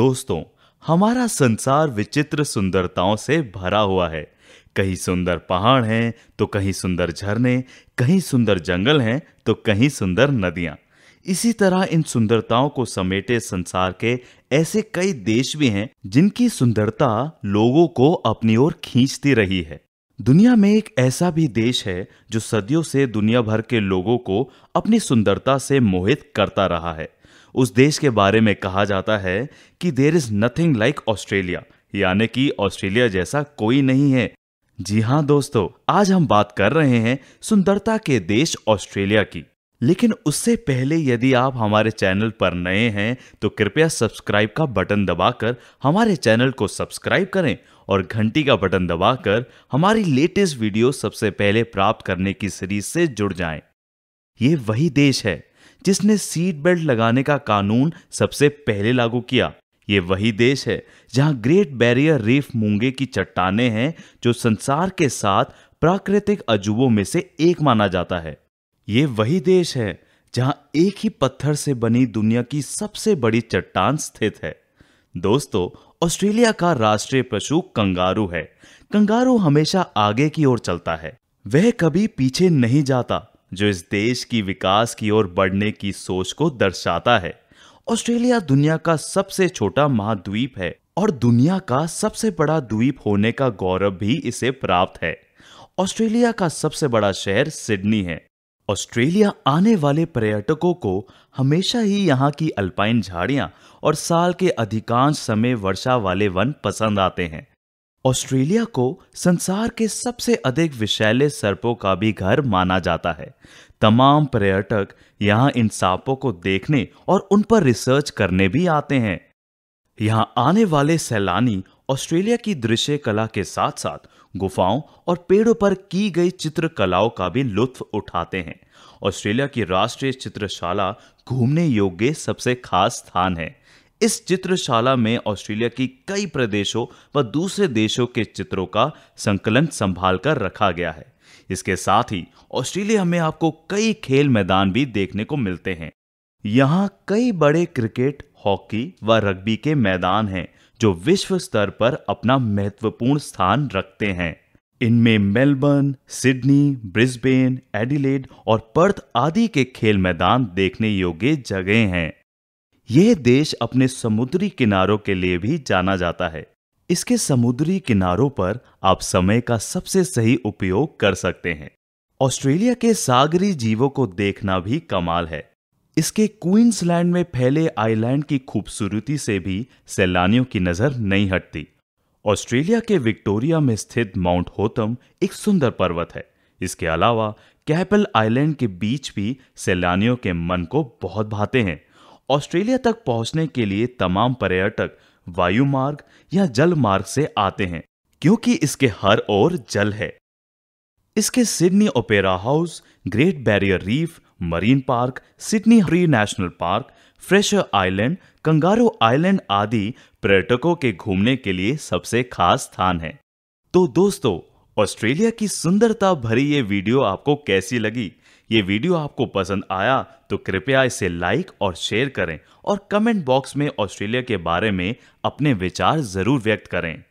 दोस्तों हमारा संसार विचित्र सुंदरताओं से भरा हुआ है कहीं सुंदर पहाड़ हैं तो कहीं सुंदर झरने कहीं सुंदर जंगल हैं तो कहीं सुंदर नदियां इसी तरह इन सुंदरताओं को समेटे संसार के ऐसे कई देश भी हैं जिनकी सुंदरता लोगों को अपनी ओर खींचती रही है दुनिया में एक ऐसा भी देश है जो सदियों से दुनिया भर के लोगों को अपनी सुंदरता से मोहित करता रहा है उस देश के बारे में कहा जाता है कि there is nothing like Australia यानी कि ऑस्ट्रेलिया जैसा कोई नहीं है जी हाँ दोस्तों आज हम बात कर रहे हैं सुंदरता के देश ऑस्ट्रेलिया की लेकिन उससे पहले यदि आप हमारे चैनल पर नए हैं तो कृपया सब्सक्राइब का बटन दबाकर हमारे चैनल को सब्सक्राइब करें और घंटी का बटन दबाकर हमारी लेटेस्ट वीडियो सबसे पहले प्राप्त करने की सीरीज से जुड़ जाएं। ये वही देश है जिसने सीट बेल्ट लगाने का कानून सबसे पहले लागू किया ये वही देश है जहां ग्रेट बैरियर रीफ मूंगे की चट्टाने हैं जो संसार के साथ प्राकृतिक अजूबों में से एक माना जाता है ये वही देश है जहां एक ही पत्थर से बनी दुनिया की सबसे बड़ी चट्टान स्थित है दोस्तों ऑस्ट्रेलिया का राष्ट्रीय पशु कंगारू है कंगारू हमेशा आगे की ओर चलता है वह कभी पीछे नहीं जाता जो इस देश की विकास की ओर बढ़ने की सोच को दर्शाता है ऑस्ट्रेलिया दुनिया का सबसे छोटा महाद्वीप है और दुनिया का सबसे बड़ा द्वीप होने का गौरव भी इसे प्राप्त है ऑस्ट्रेलिया का सबसे बड़ा शहर सिडनी है ऑस्ट्रेलिया आने वाले पर्यटकों को हमेशा ही यहाँ की अल्पाइन झाड़ियाँ और साल के अधिकांश समय वर्षा वाले वन पसंद आते हैं ऑस्ट्रेलिया को संसार के सबसे अधिक विषैले सर्पों का भी घर माना जाता है तमाम पर्यटक यहाँ इन सांपों को देखने और उन पर रिसर्च करने भी आते हैं यहाँ आने वाले सैलानी ऑस्ट्रेलिया की दृश्य कला के साथ साथ गुफाओं और पेड़ों पर की गई चित्रकलाओं का भी लुत्फ उठाते हैं ऑस्ट्रेलिया की राष्ट्रीय चित्रशाला घूमने योग्य सबसे खास स्थान है इस चित्रशाला में ऑस्ट्रेलिया की कई प्रदेशों व दूसरे देशों के चित्रों का संकलन संभाल कर रखा गया है इसके साथ ही ऑस्ट्रेलिया में आपको कई खेल मैदान भी देखने को मिलते हैं यहाँ कई बड़े क्रिकेट हॉकी व रग्बी के मैदान हैं जो विश्व स्तर पर अपना महत्वपूर्ण स्थान रखते हैं इनमें मेलबर्न सिडनी ब्रिस्बेन एडिलेड और पर्थ आदि के खेल मैदान देखने योग्य जगह हैं यह देश अपने समुद्री किनारों के लिए भी जाना जाता है इसके समुद्री किनारों पर आप समय का सबसे सही उपयोग कर सकते हैं ऑस्ट्रेलिया के सागरी जीवों को देखना भी कमाल है इसके क्वींसलैंड में फैले आइलैंड की खूबसूरती से भी सैलानियों की नजर नहीं हटती ऑस्ट्रेलिया के विक्टोरिया में स्थित माउंट होतम एक सुंदर पर्वत है इसके अलावा कैपल आइलैंड के बीच भी सैलानियों के मन को बहुत भाते हैं ऑस्ट्रेलिया तक पहुंचने के लिए तमाम पर्यटक वायु मार्ग या जल मार्ग से आते हैं क्योंकि इसके हर ओर जल है इसके Sydney Opera House Great Barrier Reef Marine Park Sydney हरी National Park Fraser Island Kangaroo Island आदि पर्यटकों के घूमने के लिए सबसे खास स्थान है तो दोस्तों ऑस्ट्रेलिया की सुंदरता भरी ये वीडियो आपको कैसी लगी ये वीडियो आपको पसंद आया तो कृपया इसे लाइक और शेयर करें और कमेंट बॉक्स में ऑस्ट्रेलिया के बारे में अपने विचार जरूर व्यक्त करें